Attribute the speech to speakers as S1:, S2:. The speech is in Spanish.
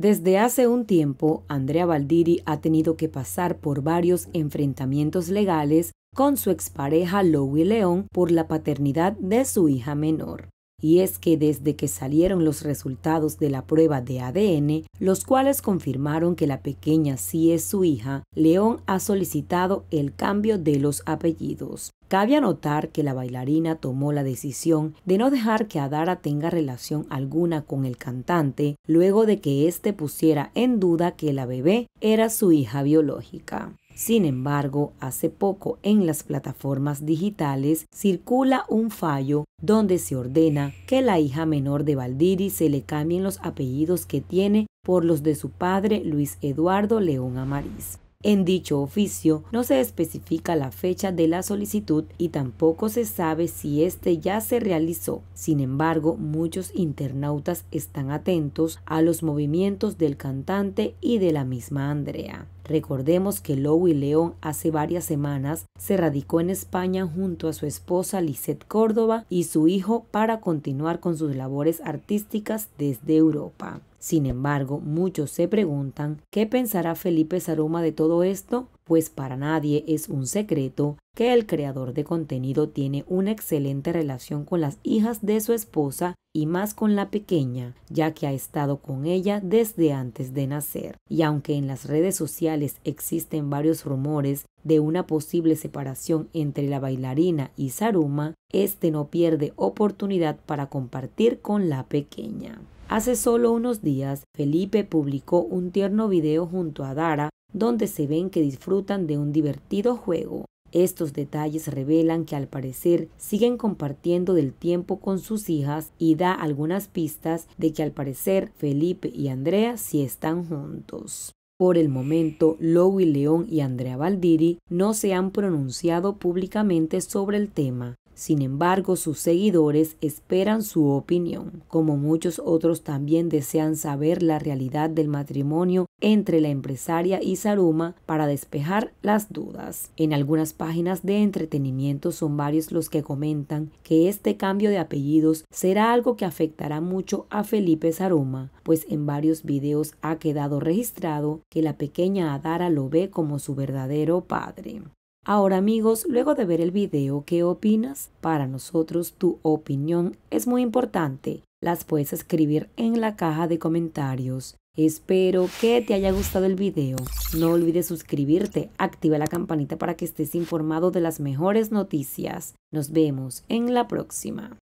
S1: Desde hace un tiempo, Andrea Valdiri ha tenido que pasar por varios enfrentamientos legales con su expareja Louie León por la paternidad de su hija menor. Y es que desde que salieron los resultados de la prueba de ADN, los cuales confirmaron que la pequeña sí es su hija, León ha solicitado el cambio de los apellidos. Cabe anotar que la bailarina tomó la decisión de no dejar que Adara tenga relación alguna con el cantante luego de que éste pusiera en duda que la bebé era su hija biológica. Sin embargo, hace poco en las plataformas digitales circula un fallo donde se ordena que la hija menor de Valdiri se le cambien los apellidos que tiene por los de su padre Luis Eduardo León Amariz. En dicho oficio no se especifica la fecha de la solicitud y tampoco se sabe si éste ya se realizó. Sin embargo, muchos internautas están atentos a los movimientos del cantante y de la misma Andrea. Recordemos que y León hace varias semanas se radicó en España junto a su esposa Lisette Córdoba y su hijo para continuar con sus labores artísticas desde Europa. Sin embargo, muchos se preguntan qué pensará Felipe Saruma de todo esto pues para nadie es un secreto que el creador de contenido tiene una excelente relación con las hijas de su esposa y más con la pequeña, ya que ha estado con ella desde antes de nacer. Y aunque en las redes sociales existen varios rumores de una posible separación entre la bailarina y Saruma, este no pierde oportunidad para compartir con la pequeña. Hace solo unos días, Felipe publicó un tierno video junto a Dara donde se ven que disfrutan de un divertido juego. Estos detalles revelan que al parecer siguen compartiendo del tiempo con sus hijas y da algunas pistas de que al parecer Felipe y Andrea sí están juntos. Por el momento, Lowy León y Andrea Valdiri no se han pronunciado públicamente sobre el tema. Sin embargo, sus seguidores esperan su opinión, como muchos otros también desean saber la realidad del matrimonio entre la empresaria y Saruma para despejar las dudas. En algunas páginas de entretenimiento son varios los que comentan que este cambio de apellidos será algo que afectará mucho a Felipe Saruma, pues en varios videos ha quedado registrado que la pequeña Adara lo ve como su verdadero padre. Ahora amigos, luego de ver el video, ¿qué opinas? Para nosotros tu opinión es muy importante. Las puedes escribir en la caja de comentarios. Espero que te haya gustado el video. No olvides suscribirte, activa la campanita para que estés informado de las mejores noticias. Nos vemos en la próxima.